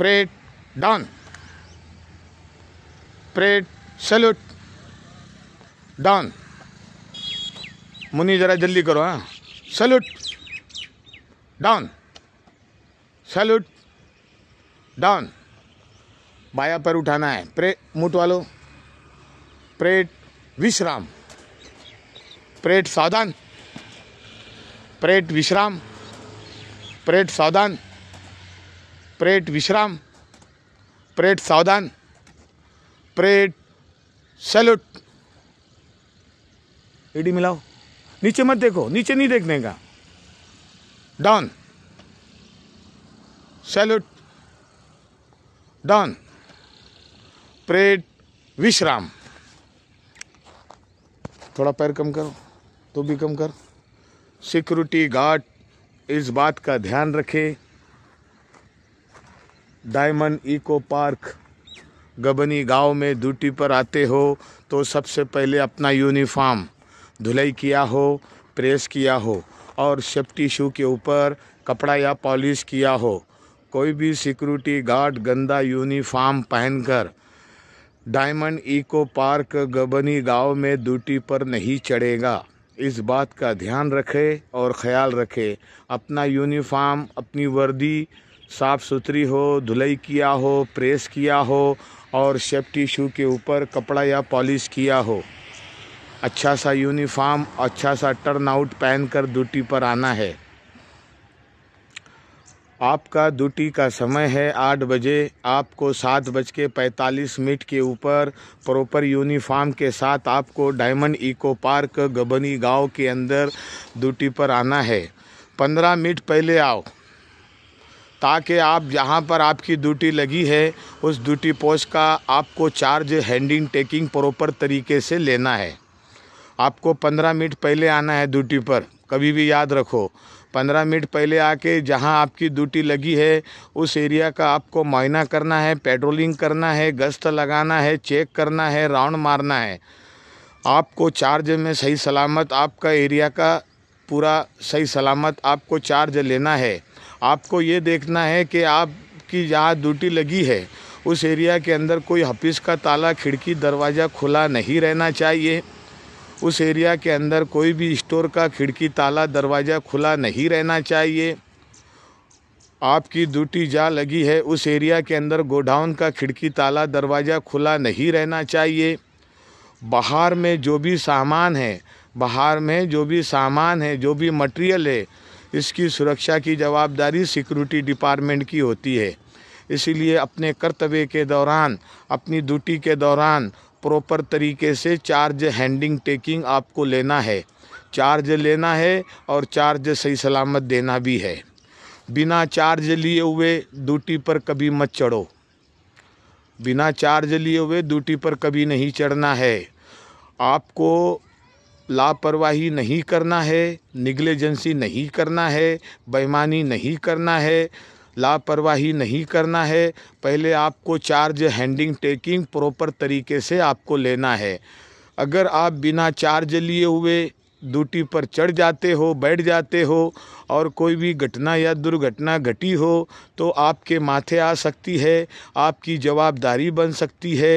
parade down parade salute down मुनि ज़रा जल्दी करो हाँ सल्यूट डाउन सल्यूट डाउन बाया पर उठाना है प्रे मुठ वालो प्रेट विश्राम प्रेट सावधान प्रेट विश्राम प्रेट सावधान प्रेट विश्राम प्रेट सावधान प्रेट सैल्यूट एडी मिलाओ नीचे मत देखो नीचे नहीं देखने का डाउन सैल्यूट डाउन प्रेट विश्राम थोड़ा पैर कम करो तो भी कम कर सिक्योरिटी गार्ड इस बात का ध्यान रखे डायमंड इको पार्क गबनी गांव में ड्यूटी पर आते हो तो सबसे पहले अपना यूनिफॉर्म धुलाई किया हो प्रेस किया हो और सेफ्टी शू के ऊपर कपड़ा या पॉलिश किया हो कोई भी सिक्योरिटी गार्ड गंदा यूनिफॉर्म पहनकर डायमंड इको पार्क गबनी गांव में ड्यूटी पर नहीं चढ़ेगा इस बात का ध्यान रखें और ख्याल रखें अपना यूनिफॉर्म अपनी वर्दी साफ़ सुथरी हो धुलाई किया हो प्रेस किया हो और सेफ्टी शू के ऊपर कपड़ा या पॉलिश किया हो अच्छा सा यूनिफॉर्म अच्छा सा टर्न आउट पहन कर ड्यूटी पर आना है आपका ड्यूटी का समय है आठ बजे आपको सात बज के पैंतालीस मिनट के ऊपर प्रॉपर यूनिफॉर्म के साथ आपको डायमंड इको पार्क गबनी गांव के अंदर ड्यूटी पर आना है पंद्रह मिनट पहले आओ ताकि आप जहाँ पर आपकी ड्यूटी लगी है उस ड्यूटी पोस्ट का आपको चार्ज हैंडिंग टेकिंग प्रॉपर तरीके से लेना है आपको पंद्रह मिनट पहले आना है ड्यूटी पर कभी भी याद रखो पंद्रह मिनट पहले आके जहां आपकी ड्यूटी लगी है उस एरिया का आपको मुआयना करना है पेट्रोलिंग करना है गश्त लगाना है चेक करना है राउंड मारना है आपको चार्ज में सही सलामत आपका एरिया का पूरा सही सलामत आपको चार्ज लेना है आपको ये देखना है कि आपकी जहाँ ड्यूटी लगी है उस एरिया के अंदर कोई हफिस का ताला खिड़की दरवाज़ा खुला नहीं रहना चाहिए उस एरिया के अंदर कोई भी स्टोर का खिड़की ताला दरवाज़ा खुला नहीं रहना चाहिए आपकी ड्यूटी जा लगी है उस एरिया के अंदर गोडाउन का खिड़की ताला दरवाज़ा खुला नहीं रहना चाहिए बाहर में जो भी सामान है बाहर में जो भी सामान है जो भी मटेरियल है इसकी सुरक्षा की जवाबदारी सिक्योरिटी डिपार्टमेंट की होती है इसीलिए अपने कर्तव्य के दौरान अपनी ड्यूटी के दौरान प्रॉपर तरीके से चार्ज हैंडिंग टेकिंग आपको लेना है चार्ज लेना है और चार्ज सही सलामत देना भी है बिना चार्ज लिए हुए ड्यूटी पर कभी मत चढ़ो बिना चार्ज लिए हुए ड्यूटी पर कभी नहीं चढ़ना है आपको लापरवाही नहीं करना है निगलिजेंसी नहीं करना है बेईमानी नहीं करना है लापरवाही नहीं करना है पहले आपको चार्ज हैंडिंग टेकिंग प्रॉपर तरीके से आपको लेना है अगर आप बिना चार्ज लिए हुए ड्यूटी पर चढ़ जाते हो बैठ जाते हो और कोई भी घटना या दुर्घटना घटी हो तो आपके माथे आ सकती है आपकी जवाबदारी बन सकती है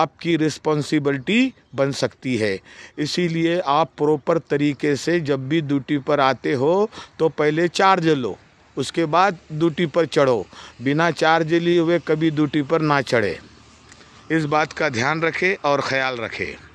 आपकी रिस्पॉन्सिबिलिटी बन सकती है इसीलिए आप प्रॉपर तरीके से जब भी ड्यूटी पर आते हो तो पहले चार्ज लो उसके बाद ड्यूटी पर चढ़ो बिना चार्ज लिए हुए कभी ड्यूटी पर ना चढ़े इस बात का ध्यान रखें और ख्याल रखें